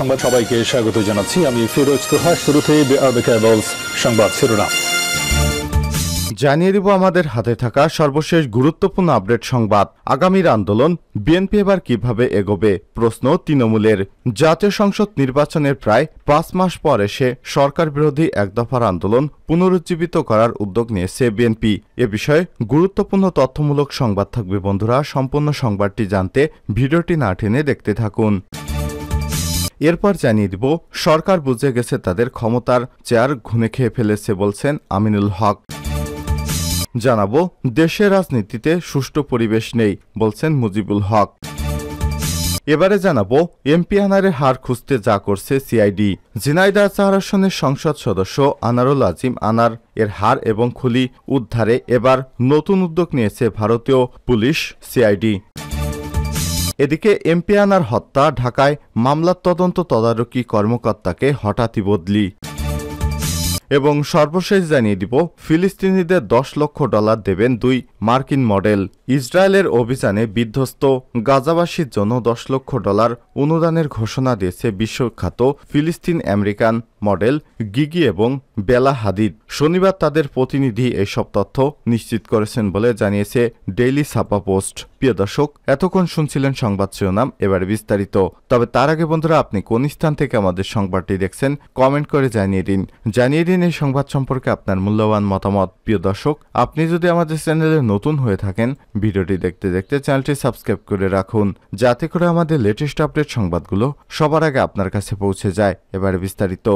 সংবাদ সবাইকে স্বাগত জানাচ্ছি আমি ফিরোজ তোহা শুরুতে সংবাদ শিরোনাম জানিয়ে দিব আমাদের হাতে থাকা সর্বশেষ গুরুত্বপূর্ণ আপডেট সংবাদ আগামীর আন্দোলন বিএনপি এবার কিভাবে এগোবে প্রশ্ন তৃণমূলের জাতীয় সংসদ নির্বাচনের প্রায় পাঁচ মাস পর এসে সরকার বিরোধী একদফার আন্দোলন পুনরুজ্জীবিত করার উদ্যোগ নিয়েছে বিএনপি এ বিষয়ে গুরুত্বপূর্ণ তথ্যমূলক সংবাদ থাকবে বন্ধুরা সম্পূর্ণ সংবাদটি জানতে ভিডিওটি না টেনে দেখতে থাকুন এরপর জানিয়ে দিব সরকার বুঝে গেছে তাদের ক্ষমতার চেয়ার ঘুনে খেয়ে ফেলেছে বলছেন আমিনুল হক জানাবো দেশের রাজনীতিতে সুষ্ঠু পরিবেশ নেই বলছেন মুজিবুল হক এবারে জানাবো এমপি আনারের হার খুঁজতে যা করছে সিআইডি ঝিনাইদা চাহারাসনের সংসদ সদস্য আনারুল আজিম আনার এর হার এবং খুলি উদ্ধারে এবার নতুন উদ্যোগ নিয়েছে ভারতীয় পুলিশ সিআইডি এদিকে এমপিয়ানার হত্যা ঢাকায় মামলার তদন্ত তদারকি কর্মকর্তাকে হঠাৎই বদলি এবং সর্বশেষ জানিয়ে দিব ফিলিস্তিনিদের দশ লক্ষ ডলার দেবেন দুই মার্কিন মডেল ইসরায়েলের অভিযানে বিধ্বস্ত গাজাবাসীর জন্য দশ লক্ষ ডলার অনুদানের ঘোষণা দিয়েছে বিশ্বখ্যাত ফিলিস্তিন আমেরিকান মডেল গিগি এবং বেলা হাদিদ শনিবার তাদের প্রতিনিধি এসব তথ্য নিশ্চিত করেছেন বলে জানিয়েছে ডেইলি ছাপা পোস্ট প্রিয় দর্শক এতক্ষণ শুনছিলেন সংবাদ শিরোনাম এবার বিস্তারিত তবে তার আগে বন্ধুরা আপনি কোন স্থান থেকে আমাদের সংবাদটি দেখছেন কমেন্ট করে জানিয়ে দিন জানিয়ে দিন এই সংবাদ সম্পর্কে আপনার মূল্যবান মতামত প্রিয় দর্শক আপনি যদি আমাদের চ্যানেলে নতুন হয়ে থাকেন ভিডিওটি দেখতে দেখতে চ্যানেলটি সাবস্ক্রাইব করে রাখুন যাতে করে আমাদের লেটেস্ট আপডেট সংবাদগুলো সবার আগে আপনার কাছে পৌঁছে যায় এবার বিস্তারিত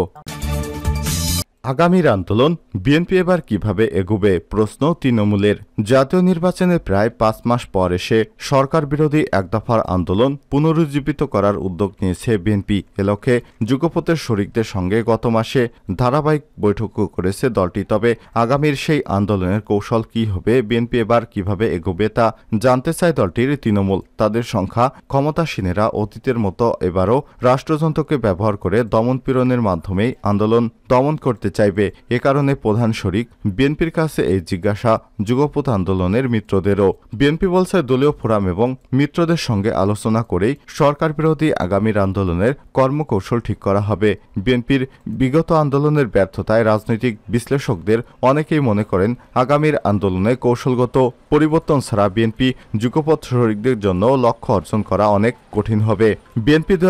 আগামীর আন্দোলন বিএনপি এবার কিভাবে এগুবে প্রশ্ন তৃণমূলের জাতীয় নির্বাচনের প্রায় পাঁচ মাস পর এসে সরকার বিরোধী একদফার আন্দোলন পুনরুজ্জীবিত করার উদ্যোগ নিয়েছে বিএনপি এ লক্ষ্যে যুগপথের শরিকদের সঙ্গে গত মাসে ধারাবাহিক বৈঠকও করেছে দলটি তবে আগামীর সেই আন্দোলনের কৌশল কি হবে বিএনপি এবার কিভাবে এগোবে তা জানতে চায় দলটির তৃণমূল তাদের সংখ্যা ক্ষমতাসীনেরা অতীতের মতো এবারও রাষ্ট্রযন্ত্রকে ব্যবহার করে দমনপীড়নের মাধ্যমেই আন্দোলন দমন করতে চাইবে এ কারণে প্রধান শরিক বিএনপির কাছে এই জিজ্ঞাসা যুগপথ আন্দোলনের মিত্রদেরও বিএনপি বলছে দলীয় ফোরাম এবং মিত্রদের সঙ্গে আলোচনা করেই সরকার বিরোধী আগামীর আন্দোলনের কর্মকৌশল ঠিক করা হবে বিএনপির বিগত আন্দোলনের ব্যর্থতায় রাজনৈতিক বিশ্লেষকদের অনেকেই মনে করেন আগামীর আন্দোলনে কৌশলগত পরিবর্তন ছাড়া বিএনপি যুগপথ শরিকদের জন্য লক্ষ্য অর্জন করা অনেক কঠিন হবে বিএনপি দু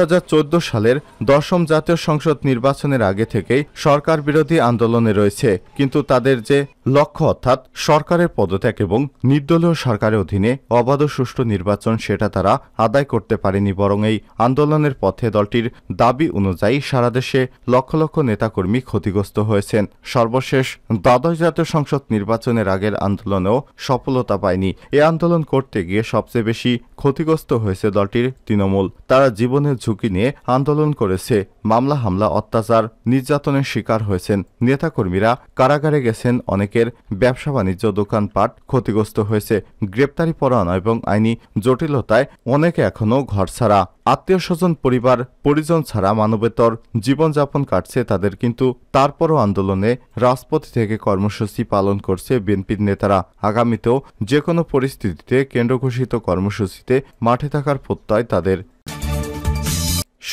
সালের দশম জাতীয় সংসদ নির্বাচনের আগে থেকেই সরকার বিরোধী আন্দোলনে রয়েছে কিন্তু তাদের যে লক্ষ্য অর্থাৎ সরকারের পদত্যাগ এবং নির্দলীয় সরকারের অধীনে অবাধ সুষ্ঠু নির্বাচন সেটা তারা আদায় করতে পারেনি বরং এই আন্দোলনের পথে দলটির দাবি অনুযায়ী সারা দেশে লক্ষ লক্ষ নেতাকর্মী ক্ষতিগ্রস্ত হয়েছেন সর্বশেষ দ্বাদশ জাতীয় সংসদ নির্বাচনের আগের আন্দোলনেও সফলতা সফলতা পায়নি এ আন্দোলন করতে গিয়ে সবচেয়ে বেশি ক্ষতিগ্রস্ত হয়েছে দলটির তৃণমূল তারা জীবনের ঝুঁকি নিয়ে আন্দোলন করেছে মামলা হামলা অত্যাচার নির্যাতনের শিকার হয়েছেন নেতাকর্মীরা কারাগারে গেছেন অনেকের ব্যবসা বাণিজ্য দোকানপাট ক্ষতিগ্রস্ত হয়েছে গ্রেপ্তারি পরোয়ানা এবং আইনি জটিলতায় অনেকে এখনও ঘর ছাড়া আত্মীয় স্বজন পরিবার পরিজন ছাড়া মানবেতর জীবনযাপন কাটছে তাদের কিন্তু তারপরও আন্দোলনে রাজপথ থেকে কর্মসূচি পালন করছে বিএনপির নেতারা আগামীতেও যে কোনো পরিস্থিতিতে কেন্দ্র ঘোষিত কর্মসূচিতে মাঠে থাকার প্রত্যয় তাদের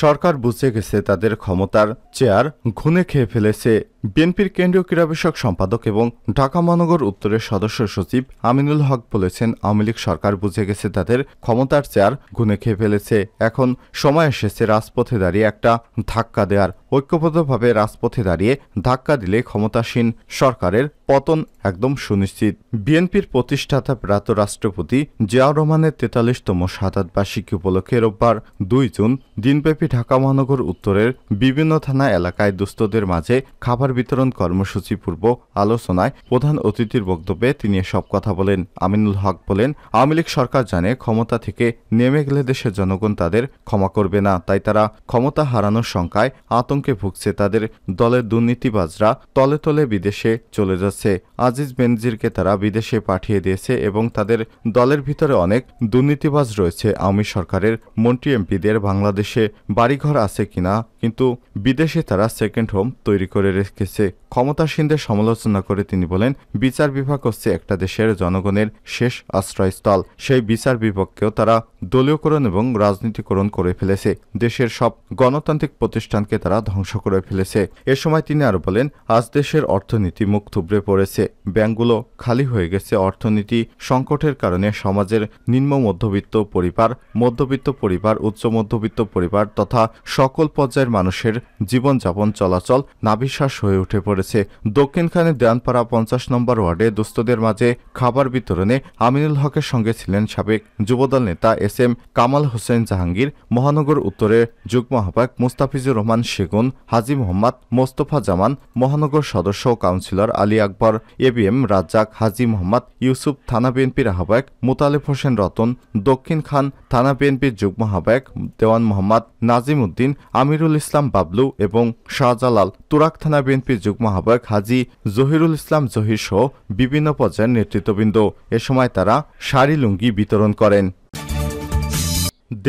সরকার বুঝে গেছে তাদের ক্ষমতার চেয়ার ঘুনে খেয়ে ফেলেছে বিএনপির কেন্দ্রীয় ক্রীড়া বিষয়ক সম্পাদক এবং ঢাকা মহানগর উত্তরের সদস্য সচিব আমিনুল হক বলেছেন আওয়ামী লীগ সরকার বুঝে গেছে তাদের ক্ষমতার চেয়ার গুনে খেয়ে ফেলেছে এখন সময় এসেছে রাজপথে দাঁড়িয়ে একটা ধাক্কা দেওয়ার ঐক্যবদ্ধভাবে রাজপথে দাঁড়িয়ে ধাক্কা দিলে ক্ষমতাসীন সরকারের পতন একদম সুনিশ্চিত বিএনপির প্রতিষ্ঠাতা প্রাত রাষ্ট্রপতি জিয়াউর রহমানের তেতাল্লিশতম সাদাত বার্ষিকী উপলক্ষে রোববার দুই জুন দিনব্যাপী ঢাকা মহানগর উত্তরের বিভিন্ন থানা এলাকায় দুস্থদের মাঝে খাবার উপহার বিতরণ কর্মসূচি পূর্ব আলোচনায় প্রধান অতিথির বক্তব্যে তিনি সব কথা বলেন আমিনুল হক বলেন আওয়ামী লীগ সরকার জানে ক্ষমতা থেকে নেমে গেলে দেশের জনগণ তাদের ক্ষমা করবে না তাই তারা ক্ষমতা হারানোর শঙ্কায় আতঙ্কে ভুগছে তাদের দলের দুর্নীতিবাজরা তলে তলে বিদেশে চলে যাচ্ছে আজিজ বেনজিরকে তারা বিদেশে পাঠিয়ে দিয়েছে এবং তাদের দলের ভিতরে অনেক দুর্নীতিবাজ রয়েছে আওয়ামী সরকারের মন্ত্রী এমপিদের বাংলাদেশে বাড়িঘর আছে কিনা কিন্তু বিদেশে তারা সেকেন্ড হোম তৈরি করে রেখে রেখেছে ক্ষমতাসীনদের সমালোচনা করে তিনি বলেন বিচার বিভাগ হচ্ছে একটা দেশের জনগণের শেষ আশ্রয়স্থল সেই বিচার বিভাগকেও তারা দলীয়করণ এবং রাজনীতিকরণ করে ফেলেছে দেশের সব গণতান্ত্রিক প্রতিষ্ঠানকে তারা ধ্বংস করে ফেলেছে এ সময় তিনি আরও বলেন আজ দেশের অর্থনীতি মুখ থুবড়ে পড়েছে ব্যাংকগুলো খালি হয়ে গেছে অর্থনীতি সংকটের কারণে সমাজের নিম্ন মধ্যবিত্ত পরিবার মধ্যবিত্ত পরিবার উচ্চ মধ্যবিত্ত পরিবার তথা সকল পর্যায়ের মানুষের জীবনযাপন চলাচল নাভিশ্বাস হয়ে উঠে পড়েছে দক্ষিণখানে দেয়ানপাড়া পঞ্চাশ নম্বর ওয়ার্ডে দুস্থদের মাঝে খাবার বিতরণে আমিনুল হকের সঙ্গে ছিলেন সাবেক যুবদল নেতা এস এম কামাল হোসেন জাহাঙ্গীর মহানগর উত্তরের যুগ্ম আহ্বায়ক মুস্তাফিজুর রহমান শেগুন হাজি মোহাম্মদ মোস্তফা জামান মহানগর সদস্য ও কাউন্সিলর আলী আকবর এম রাজ্জাক হাজি মোহাম্মদ ইউসুফ থানা বিএনপির আহ্বায়ক মোতালেব হোসেন রতন দক্ষিণ খান থানা বিএনপির যুগ্ম আহ্বায়ক দেওয়ান মোহাম্মদ নাজিম উদ্দিন আমিরুল ইসলাম বাবলু এবং শাহজালাল তুরাক থানা বিএনপির যুগ্ম আহ্বায়ক হাজি জহিরুল ইসলাম জহির সহ বিভিন্ন পর্যায়ের নেতৃত্ববৃন্দ এ সময় তারা শাড়ি লুঙ্গি বিতরণ করেন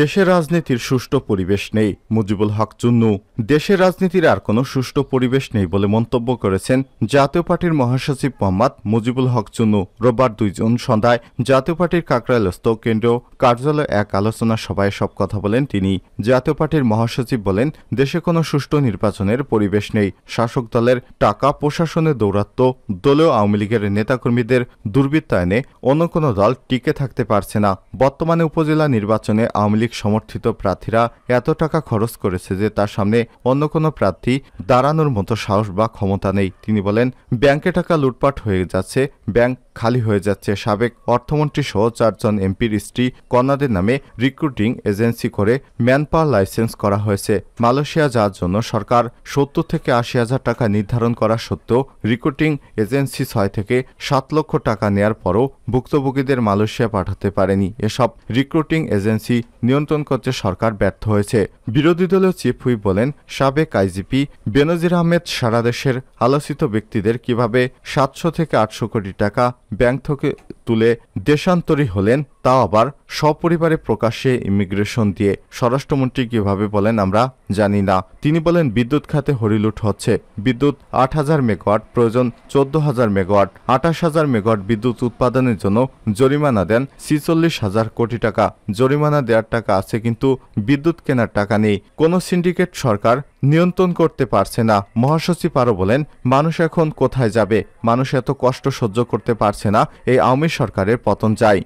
দেশের রাজনীতির সুষ্ঠু পরিবেশ নেই মুজিবুল হক চুন্নু দেশের রাজনীতির আর কোনো সুষ্ঠু পরিবেশ নেই বলে মন্তব্য করেছেন জাতীয় পার্টির মহাসচিব মোহাম্মদ মুজিবুল হক চুন্নু রোববার দুই জুন সন্ধ্যায় জাতীয় পার্টির কাকরাইলস্থ কেন্দ্রীয় কার্যালয়ে এক আলোচনা সভায় সব কথা বলেন তিনি জাতীয় পার্টির মহাসচিব বলেন দেশে কোনো সুষ্ঠু নির্বাচনের পরিবেশ নেই শাসক দলের টাকা প্রশাসনে দৌরাত্ম দলীয় আওয়ামী লীগের নেতাকর্মীদের দুর্বৃত্তায়নে অন্য কোনো দল টিকে থাকতে পারছে না বর্তমানে উপজেলা নির্বাচনে আওয়ামী লীগ সমর্থিত প্রার্থীরা এত টাকা খরচ করেছে যে তার সামনে অন্য কোনো প্রার্থী দাঁড়ানোর মতো সাহস বা ক্ষমতা নেই তিনি বলেন ব্যাংকে টাকা লুটপাট হয়ে যাচ্ছে ব্যাংক খালি হয়ে যাচ্ছে সাবেক অর্থমন্ত্রী সহ চারজন এমপির স্ত্রী কন্যাদের নামে রিক্রুটিং এজেন্সি করে ম্যান পাওয়ার লাইসেন্স করা হয়েছে মালয়েশিয়া যাওয়ার জন্য সরকার সত্তর থেকে আশি হাজার টাকা নির্ধারণ করা সত্ত্বেও রিক্রুটিং এজেন্সি ছয় থেকে সাত লক্ষ টাকা নেয়ার পরও ভুক্তভোগীদের মালয়েশিয়া পাঠাতে পারেনি এসব রিক্রুটিং এজেন্সি নিয়ন্ত্রণ করতে সরকার ব্যর্থ হয়েছে বিরোধী দলীয় চিফ হুই বলেন সাবেক আইজিপি বেনজির আহমেদ সারা দেশের আলোচিত ব্যক্তিদের কিভাবে সাতশো থেকে আটশো কোটি টাকা ব্যাংক থেকে তুলে দেশান্তরী হলেন তাও আবার সপরিবারে প্রকাশ্যে ইমিগ্রেশন দিয়ে স্বরাষ্ট্রমন্ত্রী কিভাবে বলেন আমরা জানি না তিনি বলেন বিদ্যুৎ খাতে হরিলুট হচ্ছে বিদ্যুৎ আট হাজার মেগাওয়াট প্রয়োজন চোদ্দ হাজার মেগাওয়াট আঠাশ হাজার মেগাওয়াট বিদ্যুৎ উৎপাদনের জন্য জরিমানা দেন ছিচল্লিশ হাজার কোটি টাকা জরিমানা দেওয়ার টাকা আছে কিন্তু বিদ্যুৎ কেনার টাকা নেই কোনো সিন্ডিকেট সরকার নিয়ন্ত্রণ করতে পারছে না মহাসচিব আরও বলেন মানুষ এখন কোথায় যাবে মানুষ এত কষ্ট সহ্য করতে পারছে না এই আওয়ামী সরকারের পতন চাই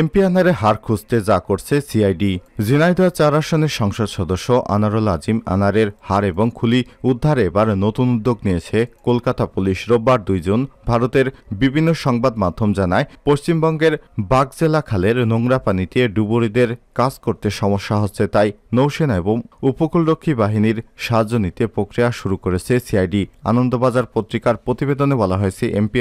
এমপি হার খুঁজতে যা করছে সিআইডি ঝিনাইদহ চার আসনের সংসদ সদস্য আনারুল আজিম আনারের হার এবং খুলি উদ্ধারে এবার নতুন উদ্যোগ নিয়েছে কলকাতা পুলিশ রোববার দুইজন ভারতের বিভিন্ন সংবাদ মাধ্যম জানায় পশ্চিমবঙ্গের বাগজেলা খালের নোংরা পানিতে ডুবুরিদের কাজ করতে সমস্যা হচ্ছে তাই নৌসেনা এবং উপকূলরক্ষী বাহিনীর সাহায্য নিতে প্রক্রিয়া শুরু করেছে সিআইডি আনন্দবাজার পত্রিকার প্রতিবেদনে বলা হয়েছে এমপি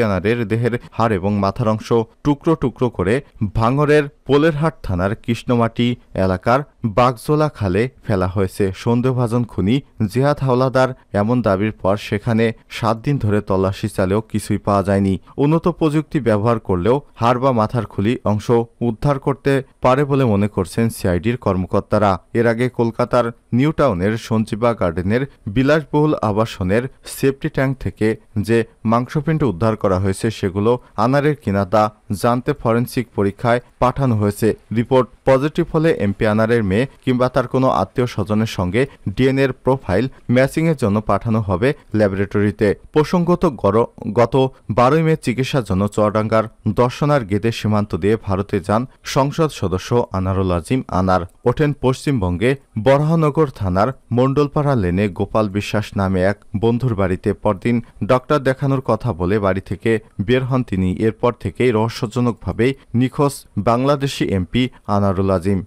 দেহের হাড় এবং মাথার অংশ টুকরো টুকরো করে ভাঙ শহরের পোলেরহাট থানার কৃষ্ণমাটি এলাকার বাগজোলা খালে ফেলা হয়েছে সন্দেহভাজন খুনি জিহাদ হাওলাদার এমন দাবির পর সেখানে সাত দিন ধরে তল্লাশি চালেও কিছুই পাওয়া যায়নি উন্নত প্রযুক্তি ব্যবহার করলেও হাড় বা মাথার খুলি অংশ উদ্ধার করতে পারে বলে মনে করছেন সিআইডির কর্মকর্তারা এর আগে কলকাতার নিউটাউনের সঞ্চিবা গার্ডেনের বিলাসবহুল আবাসনের সেফটি ট্যাঙ্ক থেকে যে মাংসপিণ্ড উদ্ধার করা হয়েছে সেগুলো আনারের কিনা তা জানতে ফরেন্সিক পরীক্ষায় পাঠানো হয়েছে রিপোর্ট পজিটিভ হলে এমপি আনারের মেয়ে কিংবা তার কোনো আত্মীয় স্বজনের সঙ্গে ডিএনএর প্রোফাইল ম্যাচিংয়ের জন্য পাঠানো হবে ল্যাবরেটরিতে প্রসঙ্গত গত বারোই মে চিকিৎসার জন্য চুয়াডাঙ্গার দর্শনার গেটে সীমান্ত দিয়ে ভারতে যান সংসদ সদস্য আনারুল আজিম আনার ওঠেন পশ্চিমবঙ্গে বরাহনগর ঠাকুর থানার মণ্ডলপাড়া লেনে গোপাল বিশ্বাস নামে এক বন্ধুর বাড়িতে পরদিন ডক্টর দেখানোর কথা বলে বাড়ি থেকে বের হন তিনি এরপর থেকেই রহস্যজনকভাবে নিখোঁজ বাংলাদেশি এমপি আনারুল আজিম